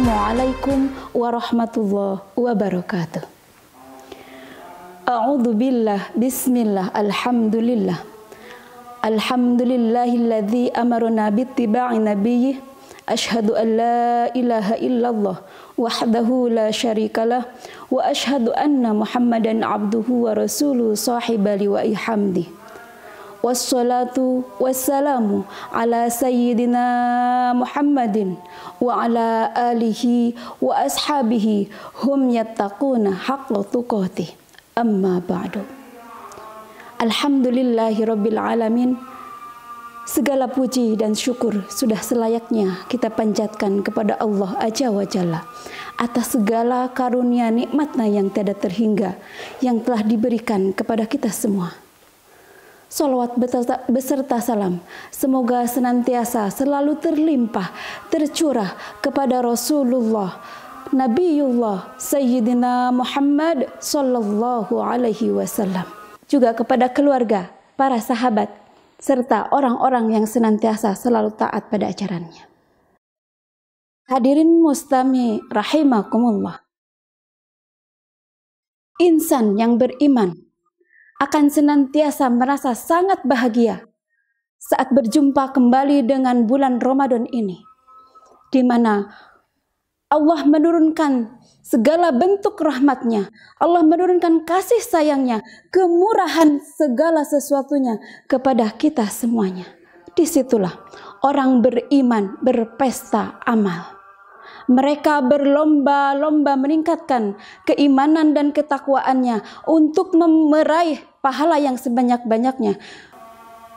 السلام عليكم ورحمة الله وبركاته أعوذ بالله بسم الله الحمد لله الحمد لله الذي أمرنا باتباع نبيه أشهد أن لا إله إلا الله وحده لا شريك له وأشهد أن محمدا عبده ورسوله صاحب لواء حمده wassalatu wassalamu ala sayyidina Muhammadin wa ala alihi wa ashabihi hum yattaquna haqqa tuqatih amma ba'du Alhamdulillahi rabbil alamin Segala puji dan syukur sudah selayaknya kita panjatkan kepada Allah aja wa Jalla atas segala karunia nikmatnya yang tiada terhingga yang telah diberikan kepada kita semua. Salawat beserta salam semoga senantiasa selalu terlimpah, tercurah kepada Rasulullah Nabiullah Sayyidina Muhammad Sallallahu Alaihi Wasallam juga kepada keluarga, para sahabat, serta orang-orang yang senantiasa selalu taat pada ajarannya. Hadirin mustami rahimakumullah. Insan yang beriman akan senantiasa merasa sangat bahagia saat berjumpa kembali dengan bulan Ramadan ini, di mana Allah menurunkan segala bentuk rahmatnya. Allah menurunkan kasih sayangnya, kemurahan segala sesuatunya kepada kita semuanya. Disitulah orang beriman berpesta amal. Mereka berlomba-lomba meningkatkan keimanan dan ketakwaannya untuk meraih pahala yang sebanyak-banyaknya.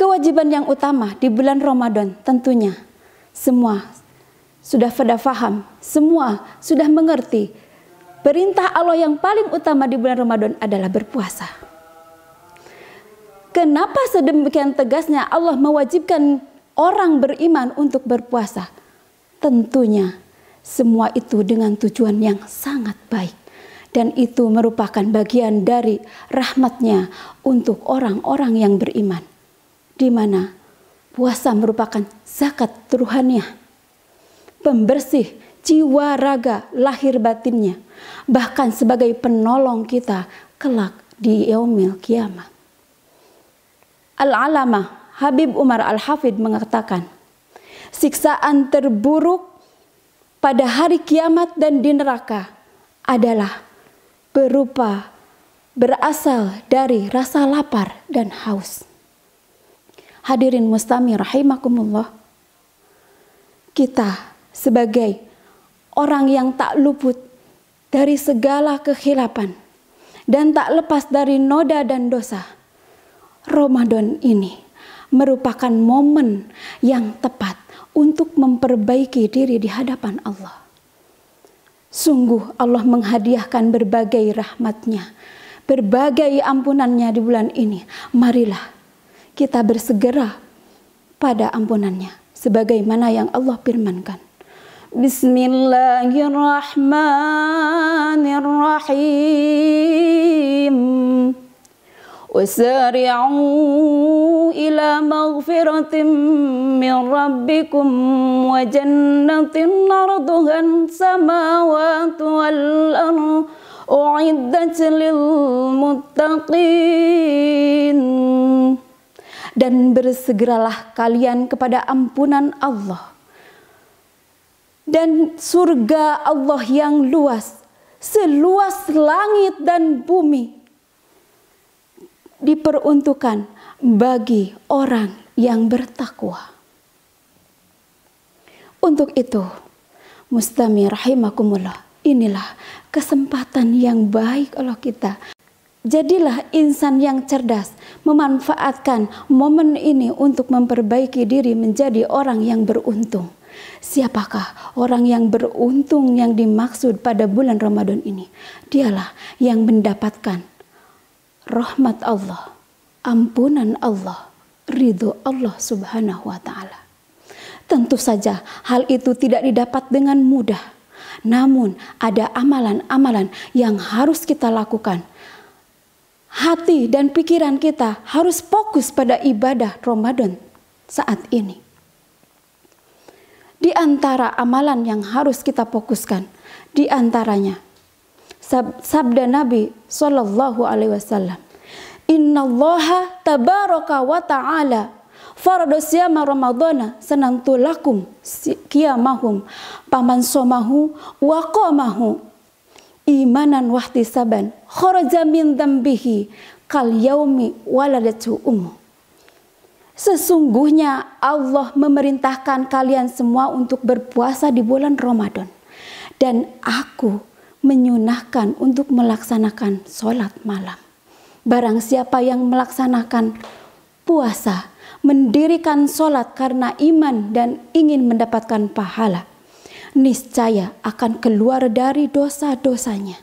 Kewajiban yang utama di bulan Ramadan tentunya semua sudah pada faham, semua sudah mengerti. Perintah Allah yang paling utama di bulan Ramadan adalah berpuasa. Kenapa sedemikian tegasnya Allah mewajibkan orang beriman untuk berpuasa? Tentunya semua itu dengan tujuan yang sangat baik dan itu merupakan bagian dari rahmatnya untuk orang-orang yang beriman. Di mana puasa merupakan zakat ruhaniah, pembersih jiwa, raga, lahir batinnya, bahkan sebagai penolong kita kelak di yaumil Kiamat. Al-Alamah Habib Umar Al-Hafid mengatakan, siksaan terburuk pada hari kiamat dan di neraka adalah berupa berasal dari rasa lapar dan haus. Hadirin mustami rahimakumullah. Kita sebagai orang yang tak luput dari segala kehilapan dan tak lepas dari noda dan dosa. Ramadan ini merupakan momen yang tepat untuk memperbaiki diri di hadapan Allah. Sungguh Allah menghadiahkan berbagai rahmatnya, berbagai ampunannya di bulan ini. Marilah kita bersegera pada ampunannya sebagaimana yang Allah firmankan. Bismillahirrahmanirrahim. وسارعوا إلى مغفرة من ربكم وجنة عرضها السماوات والأرض أعدت للمتقين Dan bersegeralah kalian kepada ampunan Allah dan surga Allah yang luas, seluas langit dan bumi diperuntukkan bagi orang yang bertakwa. Untuk itu, Mustami rahimakumullah, inilah kesempatan yang baik Allah kita. Jadilah insan yang cerdas, memanfaatkan momen ini untuk memperbaiki diri menjadi orang yang beruntung. Siapakah orang yang beruntung yang dimaksud pada bulan Ramadan ini? Dialah yang mendapatkan rahmat Allah, ampunan Allah, ridho Allah Subhanahu wa Ta'ala. Tentu saja, hal itu tidak didapat dengan mudah. Namun, ada amalan-amalan yang harus kita lakukan. Hati dan pikiran kita harus fokus pada ibadah Ramadan saat ini. Di antara amalan yang harus kita fokuskan, di antaranya sab sabda Nabi Sallallahu Alaihi Wasallam. Innallaha tabaraka wa ta'ala Faradosiyama Ramadana senantulakum kiamahum paman somahu wakomahu imanan wahti saban kharaja min dambihi kal yaumi waladatu umu Sesungguhnya Allah memerintahkan kalian semua untuk berpuasa di bulan Ramadan. Dan aku menyunahkan untuk melaksanakan sholat malam. Barang siapa yang melaksanakan puasa, mendirikan sholat karena iman dan ingin mendapatkan pahala, niscaya akan keluar dari dosa-dosanya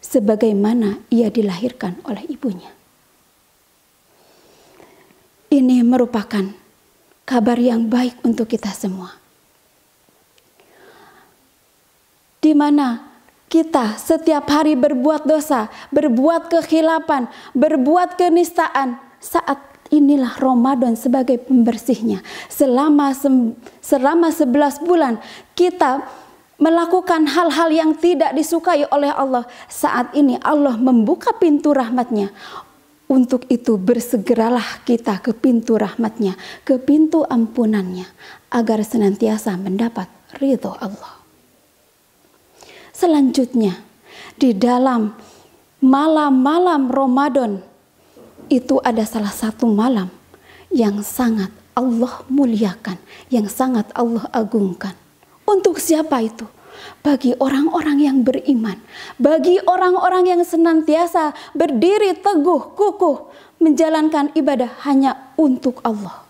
sebagaimana ia dilahirkan oleh ibunya. Ini merupakan kabar yang baik untuk kita semua. Di mana kita setiap hari berbuat dosa, berbuat kehilapan, berbuat kenistaan. Saat inilah Ramadan sebagai pembersihnya. Selama selama 11 bulan kita melakukan hal-hal yang tidak disukai oleh Allah. Saat ini Allah membuka pintu rahmatnya. Untuk itu bersegeralah kita ke pintu rahmatnya, ke pintu ampunannya, agar senantiasa mendapat ridho Allah selanjutnya di dalam malam-malam Ramadan itu ada salah satu malam yang sangat Allah muliakan, yang sangat Allah agungkan. Untuk siapa itu? Bagi orang-orang yang beriman, bagi orang-orang yang senantiasa berdiri teguh, kukuh, menjalankan ibadah hanya untuk Allah.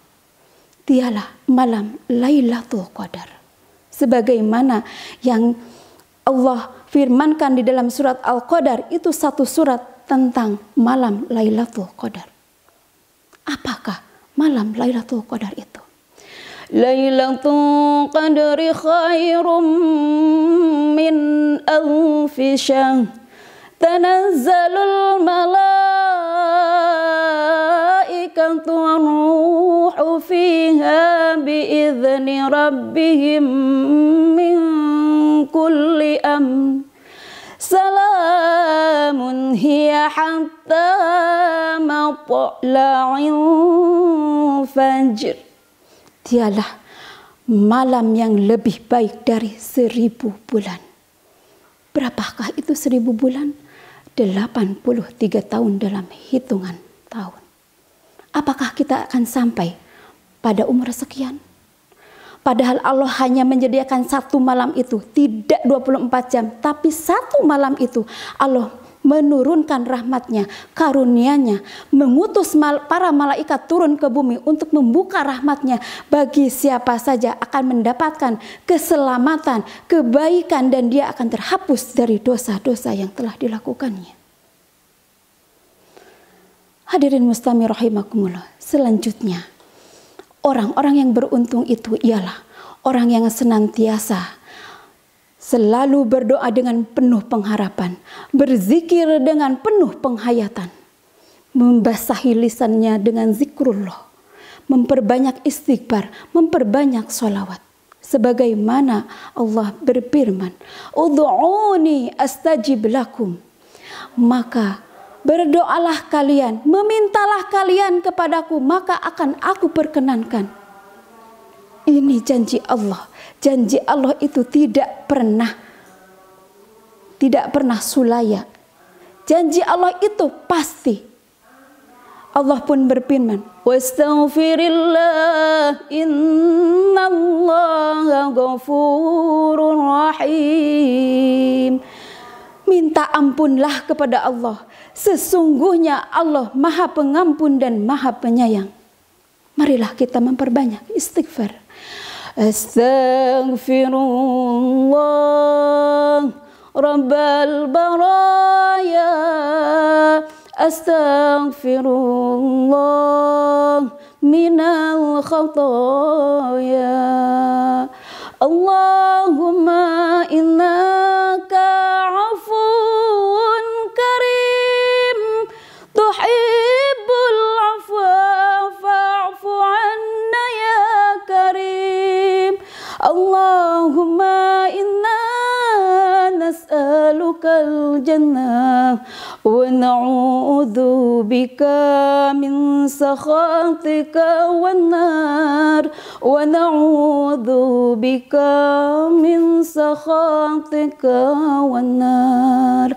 Dialah malam Lailatul Qadar. Sebagaimana yang Allah firmankan di dalam surat Al-Qadar itu satu surat tentang malam Lailatul Qadar. Apakah malam Lailatul Qadar itu? Lailatul Qadri khairum min alfi syahr. Tanazzalul malaikatu ruhu fiha biizni rabbihim min kulli am Salamun hiya hatta مطلع fajr Dialah malam yang lebih baik dari seribu bulan. Berapakah itu seribu bulan? 83 tahun dalam hitungan tahun. Apakah kita akan sampai pada umur sekian? Padahal Allah hanya menyediakan satu malam itu, tidak 24 jam, tapi satu malam itu Allah menurunkan rahmatnya, karunianya, mengutus mal, para malaikat turun ke bumi untuk membuka rahmatnya bagi siapa saja akan mendapatkan keselamatan, kebaikan dan dia akan terhapus dari dosa-dosa yang telah dilakukannya. Hadirin mustami rahimakumullah, selanjutnya Orang-orang yang beruntung itu ialah orang yang senantiasa selalu berdoa dengan penuh pengharapan, berzikir dengan penuh penghayatan, membasahi lisannya dengan zikrullah, memperbanyak istighfar, memperbanyak sholawat. Sebagaimana Allah berfirman, Udu'uni astajib lakum. Maka berdoalah kalian, memintalah kalian kepadaku, maka akan aku perkenankan. Ini janji Allah. Janji Allah itu tidak pernah tidak pernah sulaya. Janji Allah itu pasti. Allah pun berfirman, "Wastaghfirillah innallaha ghafurur rahim." minta ampunlah kepada Allah. Sesungguhnya Allah Maha Pengampun dan Maha Penyayang. Marilah kita memperbanyak istighfar. Astaghfirullah Rabbal baraya Astaghfirullah minal khataya Allahumma innaka سخطك والنار ونعوذ بك من سخطك والنار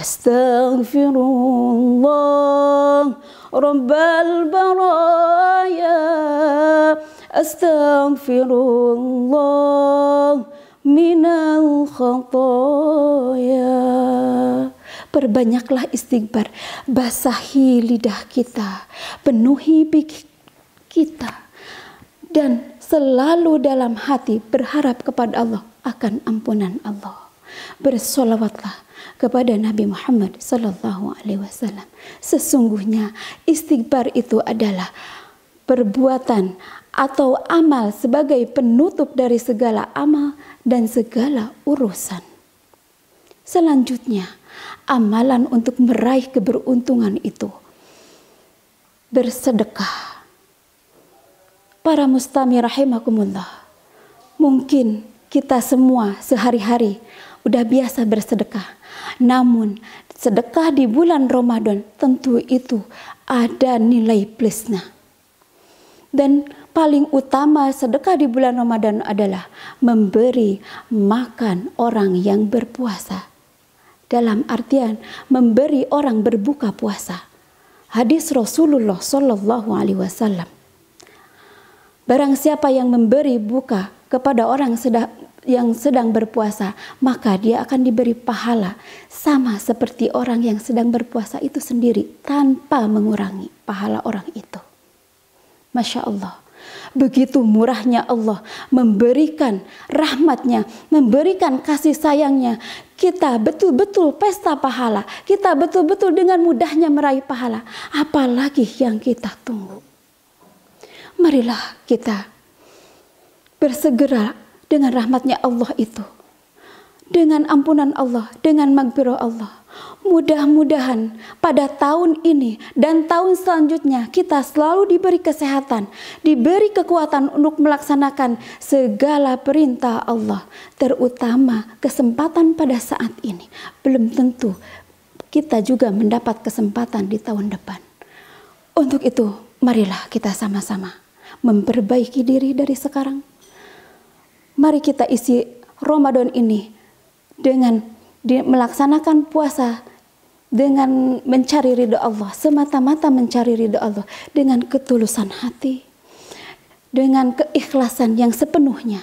أستغفر الله رب البرايا أستغفر الله من الخطايا Perbanyaklah istighfar, basahi lidah kita, penuhi pikir kita, dan selalu dalam hati berharap kepada Allah akan ampunan Allah. Bersolawatlah kepada Nabi Muhammad Sallallahu Alaihi Wasallam. Sesungguhnya istighfar itu adalah perbuatan atau amal sebagai penutup dari segala amal dan segala urusan. Selanjutnya, amalan untuk meraih keberuntungan itu. Bersedekah. Para mustami rahimakumullah. Mungkin kita semua sehari-hari udah biasa bersedekah. Namun sedekah di bulan Ramadan tentu itu ada nilai plusnya. Dan paling utama sedekah di bulan Ramadan adalah memberi makan orang yang berpuasa dalam artian memberi orang berbuka puasa. Hadis Rasulullah Shallallahu Alaihi Wasallam. Barang siapa yang memberi buka kepada orang sedang, yang sedang berpuasa, maka dia akan diberi pahala sama seperti orang yang sedang berpuasa itu sendiri tanpa mengurangi pahala orang itu. Masya Allah begitu murahnya Allah memberikan rahmatnya, memberikan kasih sayangnya. Kita betul-betul pesta pahala, kita betul-betul dengan mudahnya meraih pahala. Apalagi yang kita tunggu. Marilah kita bersegera dengan rahmatnya Allah itu dengan ampunan Allah, dengan magbiro Allah. Mudah-mudahan pada tahun ini dan tahun selanjutnya kita selalu diberi kesehatan, diberi kekuatan untuk melaksanakan segala perintah Allah, terutama kesempatan pada saat ini. Belum tentu kita juga mendapat kesempatan di tahun depan. Untuk itu, marilah kita sama-sama memperbaiki diri dari sekarang. Mari kita isi Ramadan ini dengan melaksanakan puasa dengan mencari ridho Allah, semata-mata mencari ridho Allah dengan ketulusan hati, dengan keikhlasan yang sepenuhnya.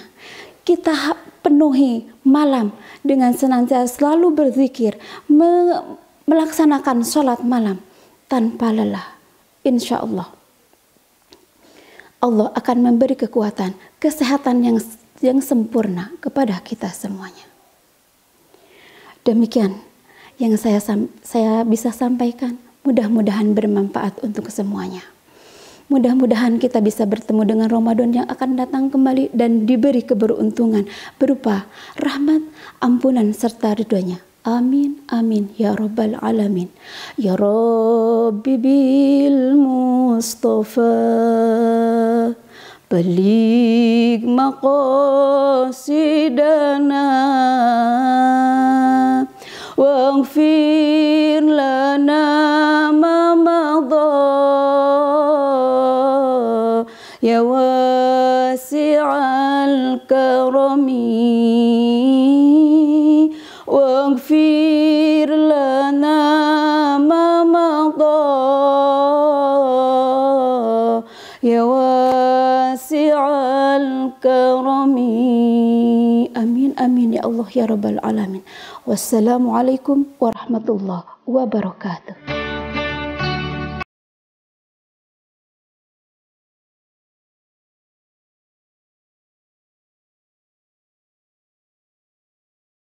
Kita penuhi malam dengan senantiasa selalu berzikir, me melaksanakan sholat malam tanpa lelah. Insya Allah, Allah akan memberi kekuatan, kesehatan yang yang sempurna kepada kita semuanya. Demikian yang saya saya bisa sampaikan. Mudah-mudahan bermanfaat untuk semuanya. Mudah-mudahan kita bisa bertemu dengan Ramadan yang akan datang kembali dan diberi keberuntungan berupa rahmat, ampunan, serta ridhonya. Amin, amin, ya Rabbal Alamin. Ya Rabbi bil Mustafa balik makosidana, waghfir lana ma ya wasi'al karami waghfir lana ma madha ya يا رب العالمين والسلام عليكم ورحمة الله وبركاته